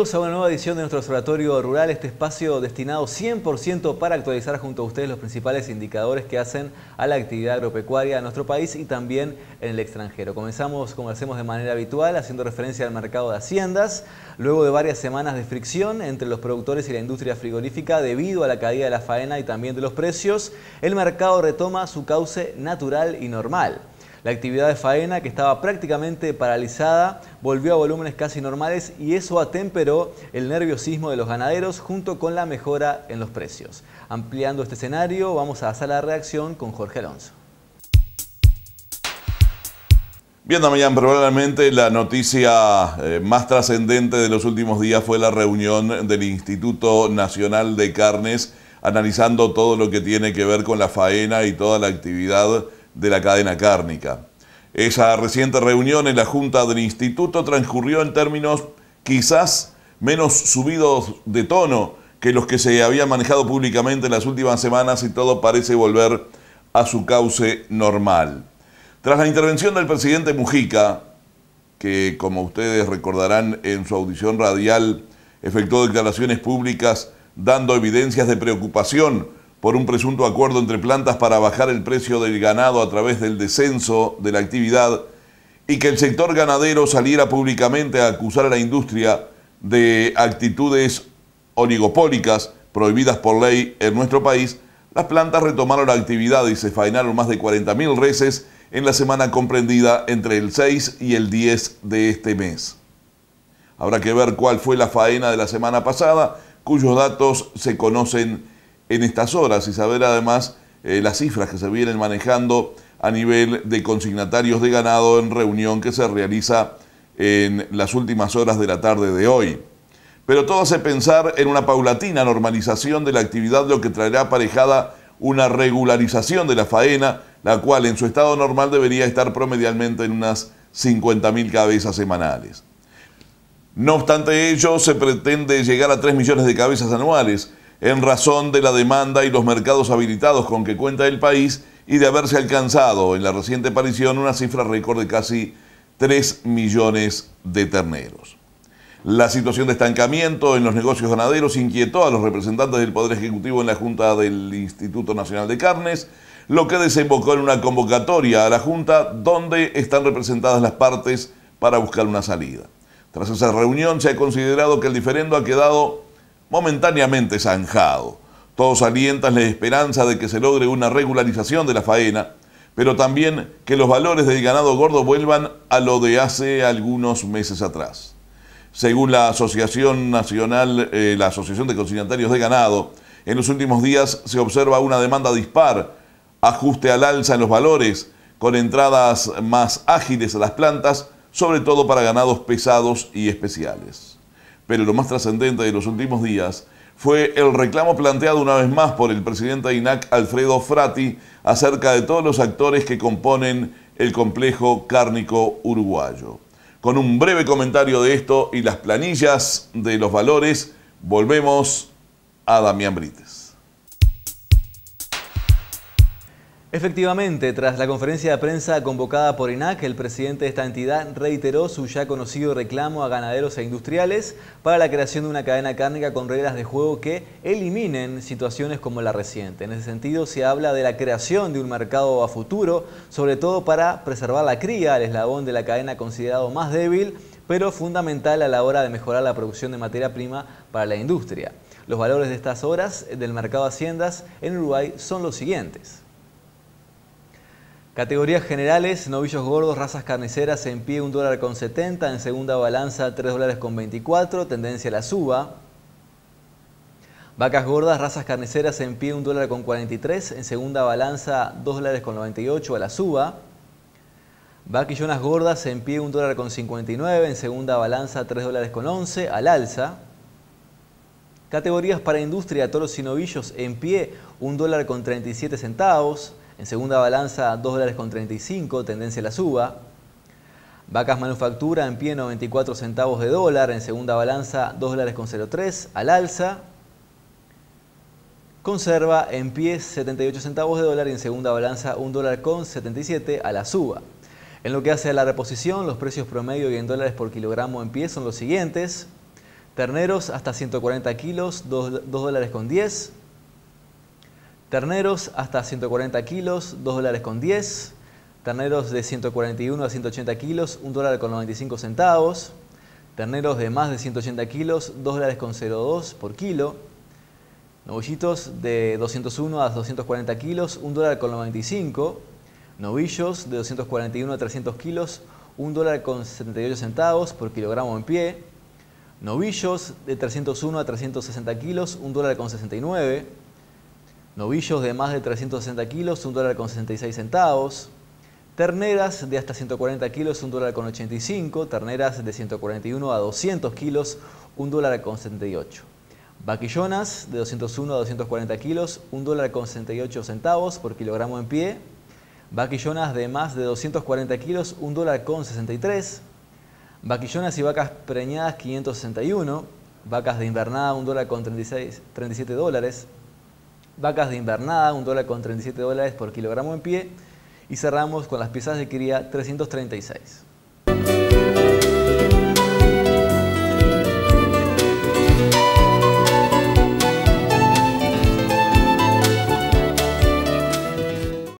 a una nueva edición de nuestro Observatorio Rural, este espacio destinado 100% para actualizar junto a ustedes los principales indicadores que hacen a la actividad agropecuaria en nuestro país y también en el extranjero. Comenzamos, como hacemos de manera habitual, haciendo referencia al mercado de haciendas, luego de varias semanas de fricción entre los productores y la industria frigorífica debido a la caída de la faena y también de los precios, el mercado retoma su cauce natural y normal. La actividad de faena, que estaba prácticamente paralizada, volvió a volúmenes casi normales y eso atemperó el nerviosismo de los ganaderos junto con la mejora en los precios. Ampliando este escenario, vamos a la reacción con Jorge Alonso. Bien, Damián, probablemente la noticia eh, más trascendente de los últimos días fue la reunión del Instituto Nacional de Carnes, analizando todo lo que tiene que ver con la faena y toda la actividad de la cadena cárnica. Esa reciente reunión en la Junta del Instituto transcurrió en términos quizás menos subidos de tono que los que se habían manejado públicamente en las últimas semanas y todo parece volver a su cauce normal. Tras la intervención del presidente Mujica, que como ustedes recordarán en su audición radial efectuó declaraciones públicas dando evidencias de preocupación por un presunto acuerdo entre plantas para bajar el precio del ganado a través del descenso de la actividad y que el sector ganadero saliera públicamente a acusar a la industria de actitudes oligopólicas prohibidas por ley en nuestro país, las plantas retomaron la actividad y se faenaron más de 40.000 reses en la semana comprendida entre el 6 y el 10 de este mes. Habrá que ver cuál fue la faena de la semana pasada, cuyos datos se conocen en estas horas y saber además eh, las cifras que se vienen manejando a nivel de consignatarios de ganado en reunión que se realiza en las últimas horas de la tarde de hoy. Pero todo hace pensar en una paulatina normalización de la actividad, lo que traerá aparejada una regularización de la faena, la cual en su estado normal debería estar promedialmente en unas 50.000 cabezas semanales. No obstante ello, se pretende llegar a 3 millones de cabezas anuales, en razón de la demanda y los mercados habilitados con que cuenta el país y de haberse alcanzado en la reciente aparición una cifra récord de casi 3 millones de terneros. La situación de estancamiento en los negocios ganaderos inquietó a los representantes del Poder Ejecutivo en la Junta del Instituto Nacional de Carnes, lo que desembocó en una convocatoria a la Junta donde están representadas las partes para buscar una salida. Tras esa reunión se ha considerado que el diferendo ha quedado momentáneamente zanjado. Todos alientan la esperanza de que se logre una regularización de la faena, pero también que los valores del ganado gordo vuelvan a lo de hace algunos meses atrás. Según la Asociación Nacional, eh, la Asociación de Consignatarios de Ganado, en los últimos días se observa una demanda dispar, ajuste al alza en los valores, con entradas más ágiles a las plantas, sobre todo para ganados pesados y especiales. Pero lo más trascendente de los últimos días fue el reclamo planteado una vez más por el presidente de INAC, Alfredo Frati, acerca de todos los actores que componen el complejo cárnico uruguayo. Con un breve comentario de esto y las planillas de los valores, volvemos a Damián Brites. Efectivamente, tras la conferencia de prensa convocada por INAC, el presidente de esta entidad reiteró su ya conocido reclamo a ganaderos e industriales para la creación de una cadena cárnica con reglas de juego que eliminen situaciones como la reciente. En ese sentido, se habla de la creación de un mercado a futuro, sobre todo para preservar la cría, el eslabón de la cadena considerado más débil, pero fundamental a la hora de mejorar la producción de materia prima para la industria. Los valores de estas horas del mercado haciendas en Uruguay son los siguientes. Categorías generales, novillos gordos, razas carniceras en pie 1 dólar con 70, en segunda balanza 3 dólares con 24, tendencia a la suba. Vacas gordas, razas carniceras en pie 1 dólar con 43, en segunda balanza 2 dólares con 98 a la suba. Vaquillonas gordas en pie 1 dólar con 59, en segunda balanza 3 dólares con 11 al alza. Categorías para industria, toros y novillos en pie 1 dólar con 37 centavos. En segunda balanza, 2,35 dólares con 35, tendencia a la suba. Vacas manufactura en pie 94 centavos de dólar. En segunda balanza, 2,03 dólares con 03, al alza. Conserva en pie 78 centavos de dólar y en segunda balanza 1,77 dólar con 77 a la suba. En lo que hace a la reposición, los precios promedio y en dólares por kilogramo en pie son los siguientes. Terneros hasta 140 kilos, 2 dólares con 10. Terneros hasta 140 kilos, 2 dólares con 10. Terneros de 141 a 180 kilos, 1 dólar con 95 centavos. Terneros de más de 180 kilos, 2 dólares con 02 por kilo. Novillitos de 201 a 240 kilos, 1 dólar con 95. Novillos de 241 a 300 kilos, 1 dólar con 78 centavos por kilogramo en pie. Novillos de 301 a 360 kilos, 1 dólar con 69 novillos de más de 360 kilos, un dólar con 66 centavos, terneras de hasta 140 kilos, un dólar con 85, terneras de 141 a 200 kilos, un dólar con 78. Vaquillonas de 201 a 240 kilos, un dólar con 68 centavos por kilogramo en pie. Vaquillonas de más de 240 kilos, un dólar con 63. Vaquillonas y vacas preñadas, 561. Vacas de invernada, un dólar con 37 dólares vacas de invernada, un dólar con 37 dólares por kilogramo en pie. Y cerramos con las piezas de cría 336.